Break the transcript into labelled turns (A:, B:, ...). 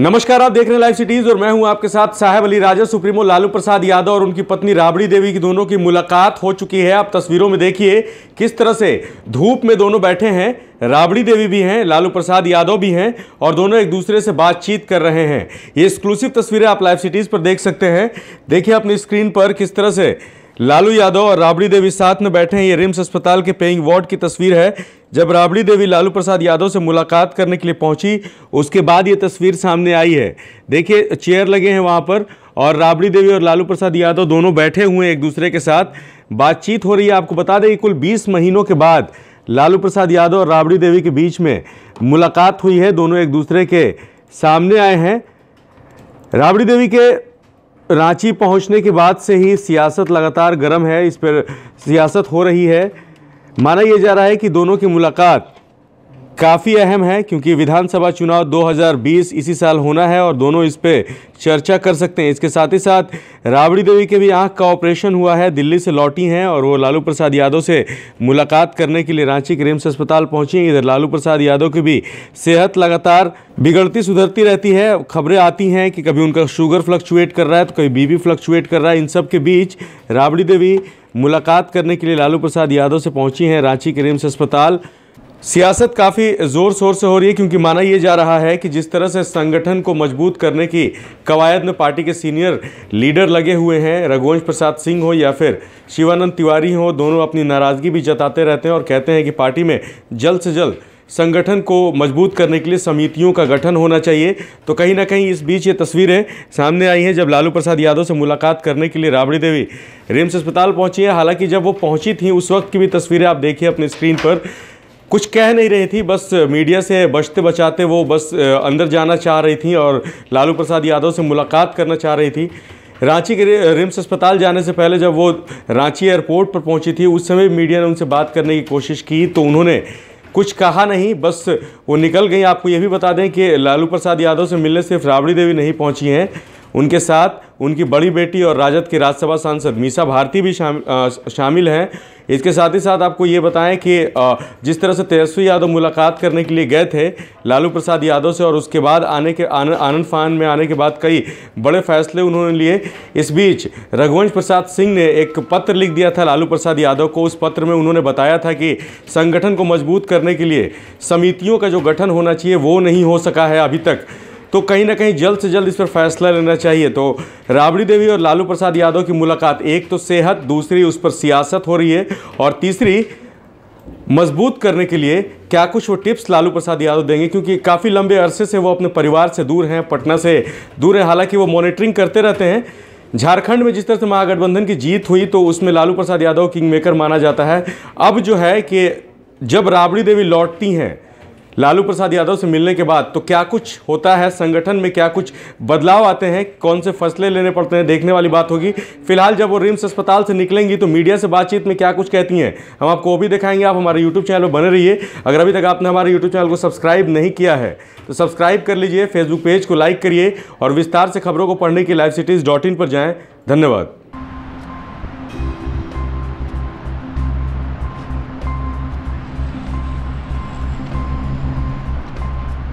A: नमस्कार आप देख रहे हैं लाइव सिटीज और मैं हूं आपके साथ साहेब अली राजा सुप्रीमो लालू प्रसाद यादव और उनकी पत्नी राबड़ी देवी की दोनों की मुलाकात हो चुकी है आप तस्वीरों में देखिए किस तरह से धूप में दोनों बैठे हैं राबड़ी देवी भी हैं लालू प्रसाद यादव भी हैं और दोनों एक दूसरे से बातचीत कर रहे हैं ये एक्सक्लूसिव तस्वीरें आप लाइव सिटीज़ पर देख सकते हैं देखिए अपनी स्क्रीन पर किस तरह से लालू यादव और राबड़ी देवी साथ में बैठे हैं ये रिम्स अस्पताल के पेइंग वार्ड की तस्वीर है जब राबड़ी देवी लालू प्रसाद यादव से मुलाकात करने के लिए पहुंची उसके बाद ये तस्वीर सामने आई है देखिए चेयर लगे हैं वहाँ पर और राबड़ी देवी और लालू प्रसाद यादव दोनों बैठे हुए हैं एक दूसरे के साथ बातचीत हो रही है आपको बता दें कि कुल बीस महीनों के बाद लालू प्रसाद यादव और राबड़ी देवी के बीच में मुलाकात हुई है दोनों एक दूसरे के सामने आए हैं राबड़ी देवी के रांची पहुंचने के बाद से ही सियासत लगातार गर्म है इस पर सियासत हो रही है माना यह जा रहा है कि दोनों की मुलाकात काफ़ी अहम है क्योंकि विधानसभा चुनाव 2020 इसी साल होना है और दोनों इस पर चर्चा कर सकते हैं इसके साथ ही साथ राबड़ी देवी के भी आंख का ऑपरेशन हुआ है दिल्ली से लौटी हैं और वो लालू प्रसाद यादव से मुलाकात करने के लिए रांची के रिम्स अस्पताल पहुंची हैं इधर लालू प्रसाद यादव की भी सेहत लगातार बिगड़ती सुधरती रहती है खबरें आती हैं कि कभी उनका शुगर फ्लक्चुएट कर रहा है तो कभी बीबी फ्लक्चुएट कर रहा है इन सब के बीच राबड़ी देवी मुलाकात करने के लिए लालू प्रसाद यादव से पहुंची हैं रांची के रिम्स अस्पताल सियासत काफ़ी ज़ोर शोर से हो रही है क्योंकि माना यह जा रहा है कि जिस तरह से संगठन को मजबूत करने की कवायद में पार्टी के सीनियर लीडर लगे हुए हैं रघुवंश प्रसाद सिंह हो या फिर शिवानंद तिवारी हो दोनों अपनी नाराज़गी भी जताते रहते हैं और कहते हैं कि पार्टी में जल्द से जल्द संगठन को मजबूत करने के लिए समितियों का गठन होना चाहिए तो कहीं ना कहीं इस बीच ये तस्वीरें सामने आई हैं जब लालू प्रसाद यादव से मुलाकात करने के लिए राबड़ी देवी रिम्स अस्पताल पहुंची है हालांकि जब वो पहुंची थी उस वक्त की भी तस्वीरें आप देखिए अपने स्क्रीन पर कुछ कह नहीं रही थी बस मीडिया से बचते बचाते वो बस अंदर जाना चाह रही थी और लालू प्रसाद यादव से मुलाकात करना चाह रही थी रांची के रिम्स अस्पताल जाने से पहले जब वो रांची एयरपोर्ट पर पहुंची थी उस समय मीडिया ने उनसे बात करने की कोशिश की तो उन्होंने कुछ कहा नहीं बस वो निकल गई आपको ये भी बता दें कि लालू प्रसाद यादव से मिलने सिर्फ राबड़ी देवी नहीं पहुंची हैं उनके साथ उनकी बड़ी बेटी और राजद की राज्यसभा सांसद मीसा भारती भी शामिल हैं इसके साथ ही साथ आपको ये बताएं कि जिस तरह से तेजस्वी यादव मुलाकात करने के लिए गए थे लालू प्रसाद यादव से और उसके बाद आने के आन, आनंद फान में आने के बाद कई बड़े फैसले उन्होंने लिए इस बीच रघुवंश प्रसाद सिंह ने एक पत्र लिख दिया था लालू प्रसाद यादव को उस पत्र में उन्होंने बताया था कि संगठन को मजबूत करने के लिए समितियों का जो गठन होना चाहिए वो नहीं हो सका है अभी तक तो कहीं ना कहीं जल्द से जल्द इस पर फैसला लेना चाहिए तो राबड़ी देवी और लालू प्रसाद यादव की मुलाकात एक तो सेहत दूसरी उस पर सियासत हो रही है और तीसरी मजबूत करने के लिए क्या कुछ वो टिप्स लालू प्रसाद यादव देंगे क्योंकि काफ़ी लंबे अरसे से वो अपने परिवार से दूर हैं पटना से दूर है हालांकि वो मॉनिटरिंग करते रहते हैं झारखंड में जिस तरह से महागठबंधन की जीत हुई तो उसमें लालू प्रसाद यादव किंग मेकर माना जाता है अब जो है कि जब राबड़ी देवी लौटती हैं लालू प्रसाद यादव से मिलने के बाद तो क्या कुछ होता है संगठन में क्या कुछ बदलाव आते हैं कौन से फैसले लेने पड़ते हैं देखने वाली बात होगी फिलहाल जब वो रिम्स अस्पताल से निकलेंगी तो मीडिया से बातचीत में क्या कुछ कहती हैं हम आपको वो भी दिखाएंगे आप हमारे यूट्यूब चैनल पर बने रहिए अगर अभी तक आपने हमारे यूट्यूब चैनल को सब्सक्राइब नहीं किया है तो सब्सक्राइब कर लीजिए फेसबुक पेज को लाइक करिए और विस्तार से खबरों को पढ़ने के लिए लाइव सिटीज़ डॉट इन पर जाएँ धन्यवाद